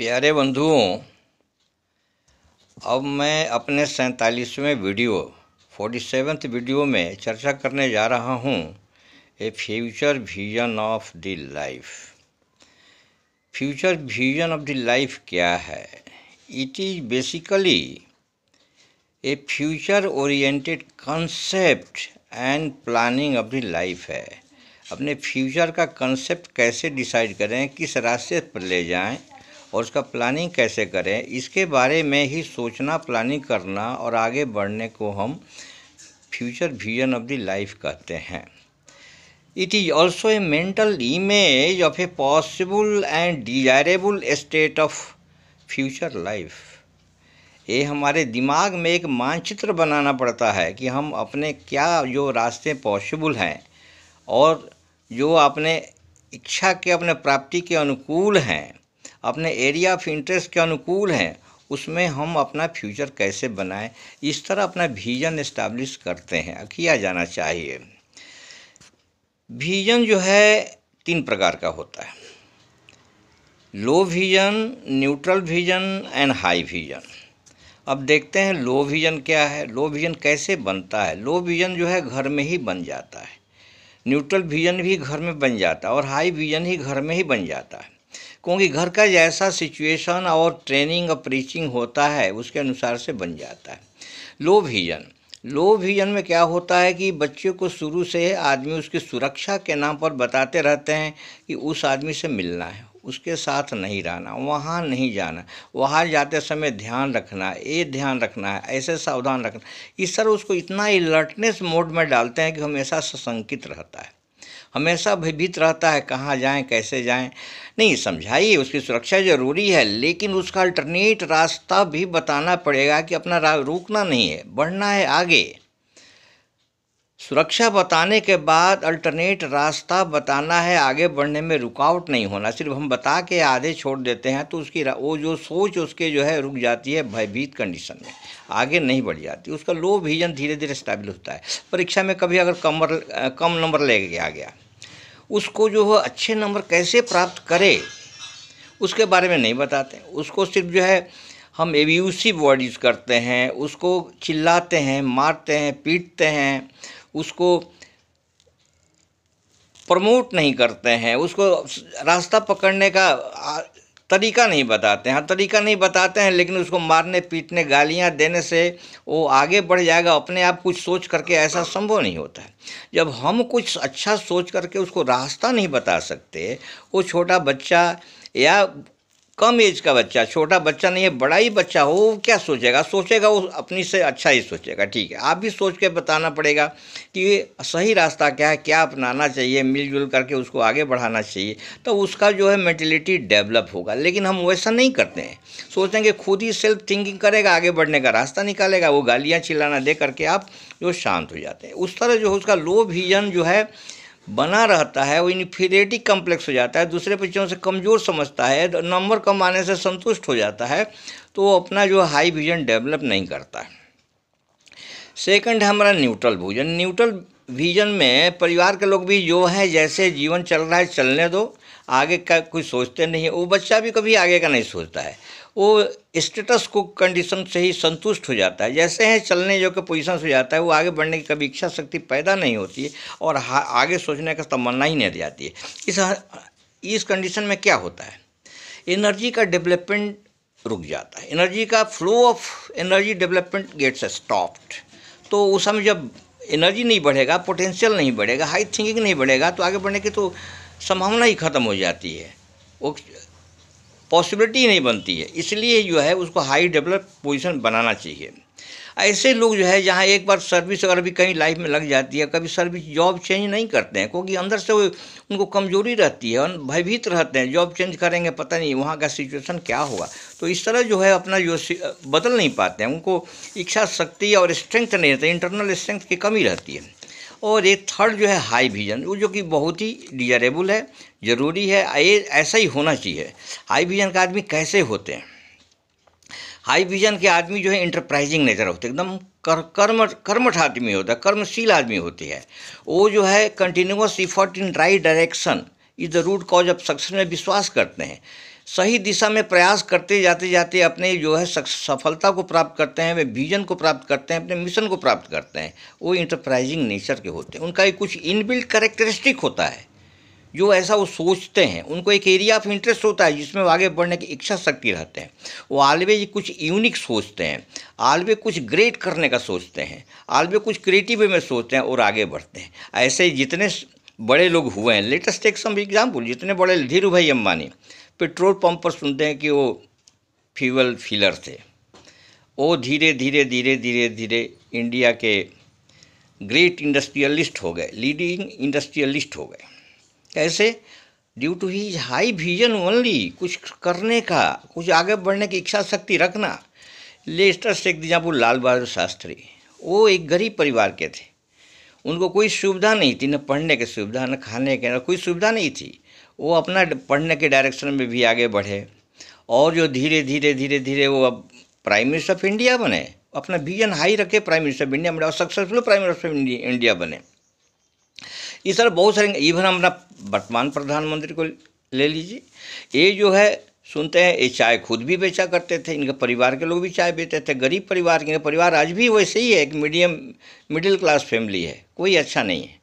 प्यारे बंधुओं अब मैं अपने सैंतालीसवें वीडियो फोर्टी सेवन्थ वीडियो में चर्चा करने जा रहा हूँ a future vision of the life future vision of the life क्या है it is basically a future oriented concept and planning of the life है अपने फ्यूचर का कंसेप्ट कैसे डिसाइड करें किस रास्ते पर ले जाएं और उसका प्लानिंग कैसे करें इसके बारे में ही सोचना प्लानिंग करना और आगे बढ़ने को हम future vision of the life कहते हैं it is also a mental image of a possible and desirable state of future life ये हमारे दिमाग में एक मानचित्र बनाना पड़ता है कि हम अपने क्या जो रास्ते पॉसिबल हैं और जो अपने इच्छा के अपने प्राप्ति के अनुकूल हैं अपने एरिया ऑफ इंटरेस्ट के अनुकूल हैं उसमें हम अपना फ्यूचर कैसे बनाएं इस तरह अपना विजन इस्टेब्लिश करते हैं किया जाना चाहिए विजन जो है तीन प्रकार का होता है low vision neutral vision and high vision अब देखते हैं लो विजन क्या है लो विजन कैसे बनता है लो विजन जो है घर में ही बन जाता है न्यूट्रल विजन भी घर में बन जाता है और हाई विजन ही घर में ही बन जाता है क्योंकि घर का जैसा सिचुएशन और ट्रेनिंग और प्रीचिंग होता है उसके अनुसार से बन जाता है लो विजन लो विजन में क्या होता है कि बच्चे को शुरू से आदमी उसकी सुरक्षा के नाम पर बताते रहते हैं कि उस आदमी से मिलना है उसके साथ नहीं रहना वहाँ नहीं जाना वहाँ जाते समय ध्यान रखना ये ध्यान रखना है ऐसे सावधान रखना इस तरह उसको इतना अलर्टनेस मोड में डालते हैं कि हमेशा सशंकित रहता है हमेशा भयभीत रहता है कहाँ जाएं कैसे जाएं नहीं समझाइए उसकी सुरक्षा ज़रूरी है लेकिन उसका अल्टरनेट रास्ता भी बताना पड़ेगा कि अपना रुकना नहीं है बढ़ना है आगे सुरक्षा बताने के बाद अल्टरनेट रास्ता बताना है आगे बढ़ने में रुकावट नहीं होना सिर्फ हम बता के आधे छोड़ देते हैं तो उसकी वो जो सोच उसके जो है रुक जाती है भयभीत कंडीशन में आगे नहीं बढ़ जाती उसका लो विजन धीरे धीरे स्टेबल होता है परीक्षा में कभी अगर कम कम नंबर ले गया गया उसको जो है अच्छे नंबर कैसे प्राप्त करे उसके बारे में नहीं बताते उसको सिर्फ जो है हम एवीयूसी वर्ड यूज़ करते हैं उसको चिल्लाते हैं मारते हैं पीटते हैं उसको प्रमोट नहीं करते हैं उसको रास्ता पकड़ने का तरीका नहीं बताते हैं हाँ, तरीका नहीं बताते हैं लेकिन उसको मारने पीटने गालियाँ देने से वो आगे बढ़ जाएगा अपने आप कुछ सोच करके ऐसा संभव नहीं होता है जब हम कुछ अच्छा सोच करके उसको रास्ता नहीं बता सकते वो छोटा बच्चा या कम एज का बच्चा छोटा बच्चा नहीं है बड़ा ही बच्चा हो वो क्या सोचेगा सोचेगा वो अपनी से अच्छा ही सोचेगा ठीक है आप भी सोच के बताना पड़ेगा कि सही रास्ता क्या है क्या अपनाना चाहिए मिलजुल करके उसको आगे बढ़ाना चाहिए तो उसका जो है मैंटिलिटी डेवलप होगा लेकिन हम वैसा नहीं करते हैं सोचेंगे खुद ही सेल्फ थिंकिंग करेगा आगे बढ़ने का रास्ता निकालेगा वो गालियाँ चिल्लाना दे करके आप जो शांत हो जाते हैं उस तरह जो उसका लो विजन जो है बना रहता है वो इन्फीरियरिटी कम्प्लेक्स हो जाता है दूसरे बच्चों से कमज़ोर समझता है नंबर कम आने से संतुष्ट हो जाता है तो वो अपना जो हाई विजन डेवलप नहीं करता है सेकेंड है हमारा न्यूट्रल भोजन न्यूट्रल विजन में परिवार के लोग भी जो है जैसे जीवन चल रहा है चलने दो आगे का कुछ सोचते नहीं है वो बच्चा भी कभी आगे का नहीं सोचता है वो स्टेटस को कंडीशन से ही संतुष्ट हो जाता है जैसे हैं चलने जो के पोजिशन हो जाता है वो आगे बढ़ने की कभी इच्छा शक्ति पैदा नहीं होती है और आगे सोचने का तमन्ना ही नहीं जाती है इस इस कंडीशन में क्या होता है एनर्जी का डेवलपमेंट रुक जाता है एनर्जी का flow of energy development gets stopped तो उस समय जब एनर्जी नहीं बढ़ेगा पोटेंशियल नहीं बढ़ेगा हाई थिंकिंग नहीं बढ़ेगा तो आगे बढ़ने की तो संभावना ही खत्म हो जाती है वो पॉसिबिलिटी नहीं बनती है इसलिए जो है उसको हाई डेवलप पोजीशन बनाना चाहिए ऐसे लोग जो है जहाँ एक बार सर्विस अगर भी कहीं लाइफ में लग जाती है कभी सर्विस जॉब चेंज नहीं करते हैं क्योंकि अंदर से वो उनको कमजोरी रहती है भयभीत रहते हैं जॉब चेंज करेंगे पता नहीं वहाँ का सिचुएशन क्या होगा तो इस तरह जो है अपना जो बदल नहीं पाते हैं उनको इच्छा शक्ति और स्ट्रेंथ नहीं रहती इंटरनल स्ट्रेंथ की कमी रहती है और एक थर्ड जो है हाई विजन वो जो कि बहुत ही डिजायरेबल है ज़रूरी है ये ऐसा ही होना चाहिए हाई विजन का आदमी कैसे होते हैं हाई विजन के आदमी जो है इंटरप्राइजिंग नज़र होते एकदम कर कर्म कर्मठ आदमी होता है कर्मशील आदमी होती है वो जो है continuous effort in right direction is the root cause of success में विश्वास करते हैं सही दिशा में प्रयास करते जाते जाते अपने जो है सफलता को प्राप्त करते हैं वे विजन को प्राप्त करते हैं अपने मिशन को प्राप्त करते हैं वो इंटरप्राइजिंग नेचर के होते हैं उनका एक कुछ इनबिल्ट करेक्टरिस्टिक होता है जो ऐसा वो सोचते हैं उनको एक एरिया ऑफ इंटरेस्ट होता है जिसमें वो आगे बढ़ने की इच्छा शक्ति रहते हैं वो आलवेज कुछ यूनिक सोचते हैं आलवे कुछ ग्रेट करने का सोचते हैं आलवे कुछ क्रिएटिव में सोचते हैं और आगे बढ़ते हैं ऐसे जितने बड़े लोग हुए हैं लेटेस्ट एक सम एग्जाम्पल जितने बड़े धीरू भाई अम्बानी पेट्रोल पंप पर सुनते हैं कि वो फ्यूल फिलर थे वो धीरे धीरे धीरे धीरे धीरे इंडिया के ग्रेट इंडस्ट्रियलिस्ट हो गए लीडिंग इंडस्ट्रियलिस्ट हो गए कैसे due to his high vision only कुछ करने का कुछ आगे बढ़ने की इच्छा शक्ति रखना से एग्जाम्पल लाल बहादुर शास्त्री वो एक गरीब परिवार के थे उनको कोई सुविधा नहीं थी न पढ़ने की सुविधा न खाने के न कोई सुविधा नहीं थी वो अपना पढ़ने के डायरेक्शन में भी आगे बढ़े और जो धीरे धीरे धीरे धीरे वो अब प्राइम मिनिस्टर ऑफ इंडिया बने अपना विजन हाई रखे प्राइम मिनिस्टर ऑफ इंडिया बने और successful prime minister of India बने इस तरह बहुत सारे इवन अपना वर्तमान प्रधानमंत्री को ले लीजिए ये जो है सुनते हैं ये चाय खुद भी बेचा करते थे इनके परिवार के लोग भी चाय बेचते थे गरीब परिवार के परिवार आज भी वैसे ही है एक मीडियम मिडिल क्लास फैमिली है कोई अच्छा नहीं है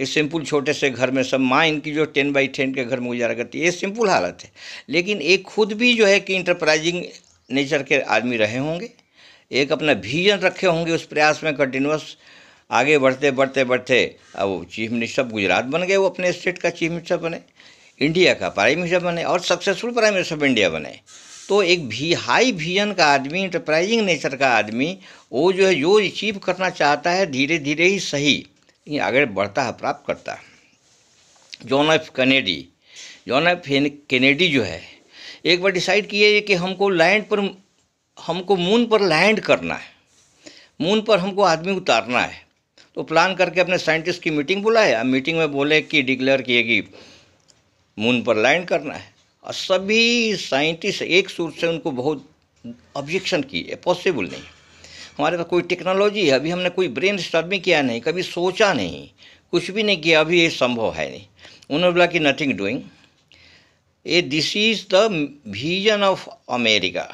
एक सिंपल छोटे से घर में सब माँ इनकी जो टेन बाई टेन के घर में गुजारा करती है ये सिंपल हालत है लेकिन एक खुद भी जो है कि इंटरप्राइजिंग नेचर के आदमी रहे होंगे एक अपना विजन रखे होंगे उस प्रयास में कंटिन्यूस आगे बढ़ते बढ़ते बढ़ते अब चीफ मिनिस्टर गुजरात बन गए वो अपने स्टेट का चीफ मिनिस्टर बने इंडिया का प्राइम मिनिस्टर बने और successful prime minister of India बने तो एक भी हाई विजन का आदमी इंटरप्राइजिंग नेचर का आदमी वो जो है जो अचीव करना चाहता है धीरे धीरे ही सही ही आगे बढ़ता प्राप्त करता John F Kennedy John F Kennedy जो है एक बार डिसाइड किए कि हमको लैंड पर हमको मून पर लैंड करना है मून पर हमको आदमी उतारना है तो प्लान करके अपने साइंटिस्ट की मीटिंग बुलाया मीटिंग में बोले कि डिक्लेयर किए कि मून पर लैंड करना है और सभी साइंटिस्ट एक सुर से उनको बहुत ऑब्जेक्शन किए पॉसिबल नहीं हमारे पास कोई टेक्नोलॉजी है अभी हमने कोई ब्रेन स्टर्मिंग किया नहीं कभी सोचा नहीं कुछ भी नहीं किया अभी ये संभव है नहीं उन्होंने बोला कि nothing doing a this is the vision of America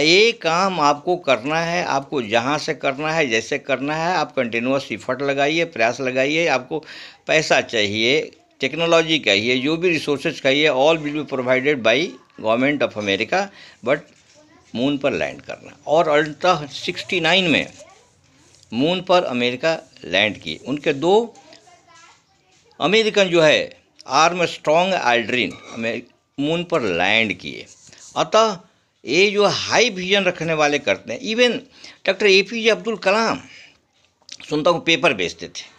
ये काम आपको करना है आपको जहाँ से करना है जैसे करना है आप कंटिन्यूस इफर्ट लगाइए प्रयास लगाइए आपको पैसा चाहिए टेक्नोलॉजी चाहिए जो भी रिसोर्सेज चाहिए all will be provided by government of America but moon पर लैंड करना और अल्ट्रा 69 में मून पर अमेरिका लैंड किए उनके दो अमेरिकन जो है आर्म स्ट्रॉन्ग आल्ड्रिन मून पर लैंड किए अतः ये जो हाई विजन रखने वाले करते हैं even doctor A P J Abdul Kalam सुनता हूँ पेपर बेचते थे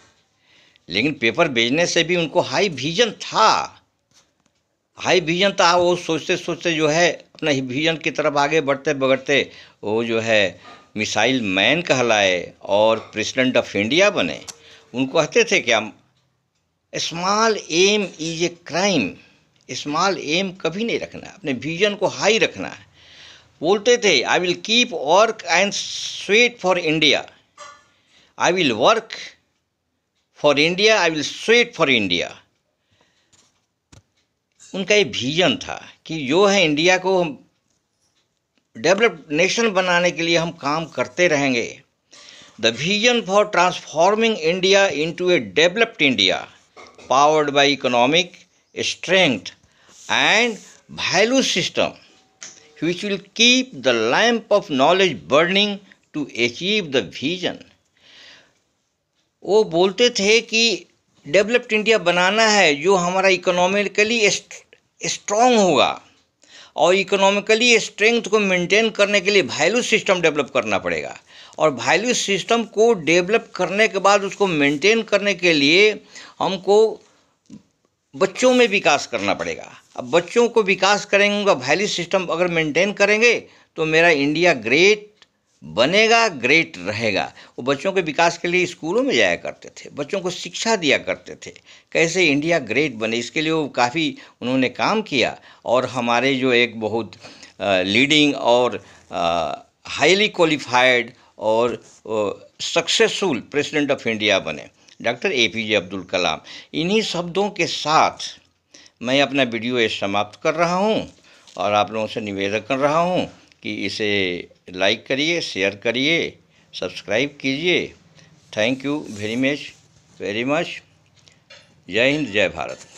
लेकिन पेपर बेचने से भी उनको हाई विजन था हाई विजन था वो सोचते सोचते जो है अपना ही विजन की तरफ आगे बढ़ते बढ़ते वो जो है मिसाइल मैन कहलाए और प्रेसिडेंट ऑफ इंडिया बने उनको कहते थे क्या small aim is a crime small aim कभी नहीं रखना अपने विजन को हाई रखना है बोलते थे I will keep work and sweat for India I will work for India I will sweat for India उनका ये विजन था कि जो है इंडिया को हम डेवलप नेशन बनाने के लिए हम काम करते रहेंगे the vision for transforming India into a developed India powered by economic strength and value system which will keep the lamp of knowledge burning to achieve the vision वो बोलते थे कि डेवलप्ड इंडिया बनाना है जो हमारा इकोनॉमिकली स्ट्रांग होगा और economically strength को मेंटेन करने के लिए वैल्यू सिस्टम डेवलप करना पड़ेगा और वैल्यू सिस्टम को डेवलप करने के बाद उसको मेंटेन करने के लिए हमको बच्चों में विकास करना पड़ेगा अब बच्चों को विकास करेंगे उनका वैल्यू सिस्टम अगर मेंटेन करेंगे तो मेरा इंडिया ग्रेट बनेगा ग्रेट रहेगा वो बच्चों के विकास के लिए स्कूलों में जाया करते थे बच्चों को शिक्षा दिया करते थे कैसे इंडिया ग्रेट बने इसके लिए वो काफ़ी उन्होंने काम किया और हमारे जो एक बहुत लीडिंग और हाईली क्वालिफाइड और सक्सेसफुल प्रेसिडेंट ऑफ इंडिया बने doctor A P J Abdul Kalam इन्हीं शब्दों के साथ मैं अपना वीडियो समाप्त कर रहा हूँ और आप लोगों से निवेदन कर रहा हूँ कि इसे लाइक करिए शेयर करिए सब्सक्राइब कीजिए thank you very much very much जय हिंद जय भारत